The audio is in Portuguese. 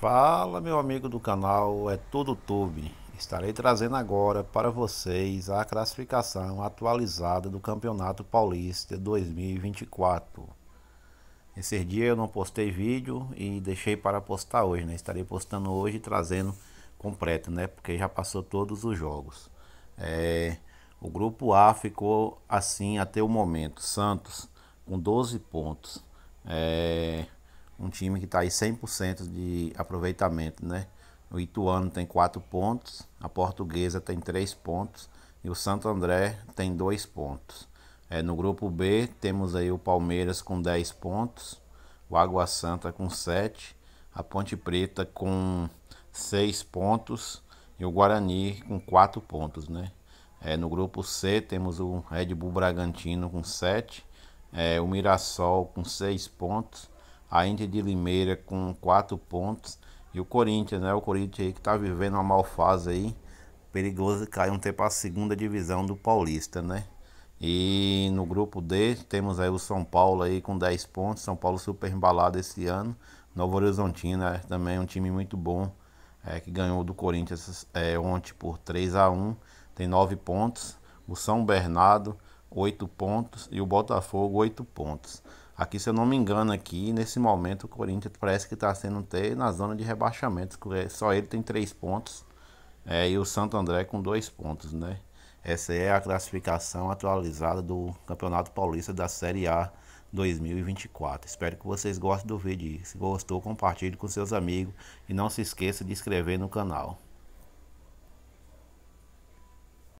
Fala meu amigo do canal, é tudo Tube. Estarei trazendo agora para vocês a classificação atualizada do Campeonato Paulista 2024. Esse dia eu não postei vídeo e deixei para postar hoje, né? Estarei postando hoje trazendo completo, né? Porque já passou todos os jogos. É... O grupo A ficou assim até o momento. Santos com 12 pontos. É um time que está aí 100% de aproveitamento, né? O Ituano tem 4 pontos, a Portuguesa tem 3 pontos e o Santo André tem 2 pontos. É, no grupo B temos aí o Palmeiras com 10 pontos, o Água Santa com 7, a Ponte Preta com 6 pontos e o Guarani com 4 pontos, né? É, no grupo C temos o Red Bull Bragantino com 7, é, o Mirassol com 6 pontos a Inter de Limeira com quatro pontos e o Corinthians, né? O Corinthians aí que tá vivendo uma mal fase aí, perigoso cair um tempo a segunda divisão do Paulista, né? E no grupo D temos aí o São Paulo aí com 10 pontos, São Paulo super embalado esse ano, Novo Horizontino né? também é um time muito bom, é, que ganhou do Corinthians é, ontem por 3 a 1 tem 9 pontos, o São Bernardo 8 pontos e o Botafogo 8 pontos. Aqui, se eu não me engano, aqui nesse momento o Corinthians parece que está sendo ter na zona de rebaixamento. Só ele tem três pontos é, e o Santo André com dois pontos, né? Essa é a classificação atualizada do Campeonato Paulista da Série A 2024. Espero que vocês gostem do vídeo. Se gostou, compartilhe com seus amigos e não se esqueça de inscrever no canal.